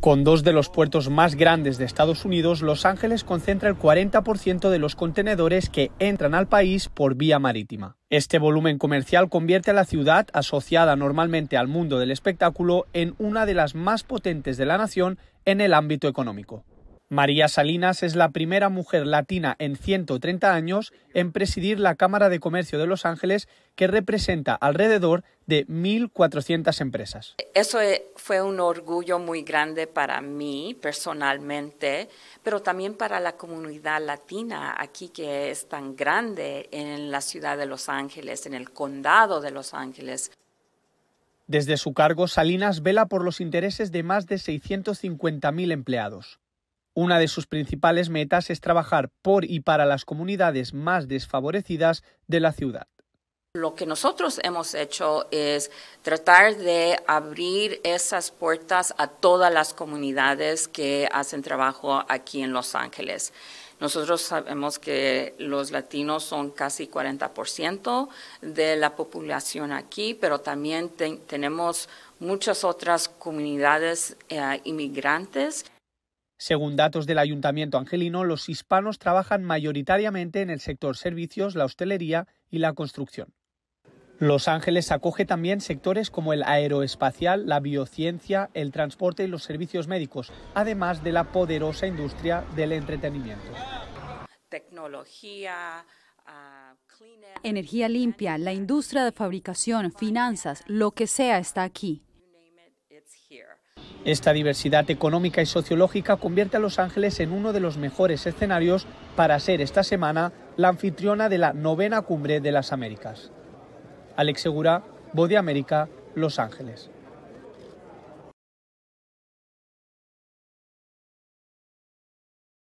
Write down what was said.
Con dos de los puertos más grandes de Estados Unidos, Los Ángeles concentra el 40% de los contenedores que entran al país por vía marítima. Este volumen comercial convierte a la ciudad, asociada normalmente al mundo del espectáculo, en una de las más potentes de la nación en el ámbito económico. María Salinas es la primera mujer latina en 130 años en presidir la Cámara de Comercio de Los Ángeles, que representa alrededor de 1.400 empresas. Eso eh, fue un orgullo muy grande para mí personalmente, pero también para la comunidad latina aquí que es tan grande en la ciudad de Los Ángeles, en el condado de Los Ángeles. Desde su cargo, Salinas vela por los intereses de más de 650.000 empleados. Una de sus principales metas es trabajar por y para las comunidades más desfavorecidas de la ciudad. Lo que nosotros hemos hecho es tratar de abrir esas puertas a todas las comunidades que hacen trabajo aquí en Los Ángeles. Nosotros sabemos que los latinos son casi 40% de la población aquí, pero también tenemos muchas otras comunidades eh, inmigrantes. Según datos del Ayuntamiento Angelino, los hispanos trabajan mayoritariamente en el sector servicios, la hostelería y la construcción. Los Ángeles acoge también sectores como el aeroespacial, la biociencia, el transporte y los servicios médicos, además de la poderosa industria del entretenimiento. Tecnología, ah, energía limpia, la industria de fabricación, finanzas, lo que sea está aquí. Esta diversidad económica y sociológica convierte a Los Ángeles en uno de los mejores escenarios para ser esta semana la anfitriona de la novena cumbre de las Américas. Alex Segura, Voz de América, Los Ángeles.